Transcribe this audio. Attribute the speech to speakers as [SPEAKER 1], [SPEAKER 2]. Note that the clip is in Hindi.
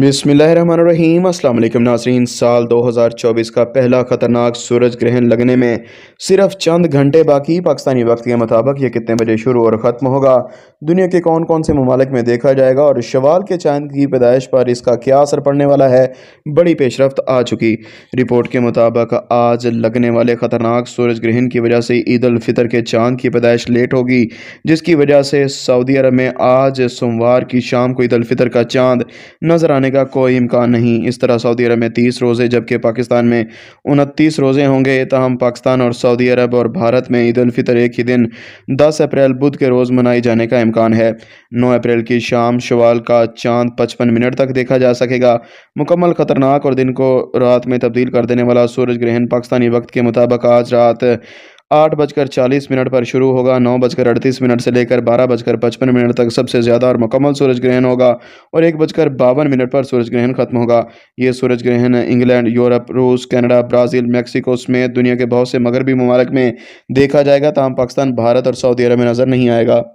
[SPEAKER 1] बिसमीम अल्लाम नाजरीन साल 2024 का पहला ख़तरनाक सूरज ग्रहण लगने में सिर्फ चंद घंटे बाकी पाकिस्तानी वक्त के मुताबिक ये कितने बजे शुरू और ख़त्म होगा दुनिया के कौन कौन से ममालिक में देखा जाएगा और शवाल के चांद की पैदाइश पर इसका क्या असर पड़ने वाला है बड़ी पेशरफ आ चुकी रिपोर्ट के मुताबिक आज लगने वाले ख़तरनाक सूरज ग्रहण की वजह से ईद फितर के चांद की पैदाइश लेट होगी जिसकी वजह से सऊदी अरब में आज सोमवार की शाम को ईद फितर का चांद नजर आने का कोई इम्कान नहीं इस तरह सऊदी अरब में तीस रोज़े जबकि पाकिस्तान में उनतीस रोज़े होंगे तहम पाकिस्तान और सऊदी अरब और भारत में ईद एक ही दिन दस अप्रैल बुध के रोज़ मनाए जाने का इम्कान है नौ अप्रैल की शाम शवाल का चांद पचपन मिनट तक देखा जा सकेगा मुकम्मल ख़तरनाक और दिन को रात में तब्दील कर देने वाला सूरज ग्रहण पाकिस्तानी वक्त के मुताबिक आज रात आठ बजकर चालीस मिनट पर शुरू होगा नौ बजकर अड़तीस मिनट से लेकर बारह बजकर पचपन मिनट तक सबसे ज़्यादा और मुकम्मल सूरज ग्रहण होगा और एक बजकर बावन मिनट पर सूरज ग्रहण खत्म होगा ये सूरज ग्रहण इंग्लैंड यूरोप रूस कनाडा ब्राज़ील मैक्सिको समेत दुनिया के बहुत से मगरबी ममालक में देखा जाएगा तहम पाकिस्तान भारत और सऊदी अरब में नज़र नहीं आएगा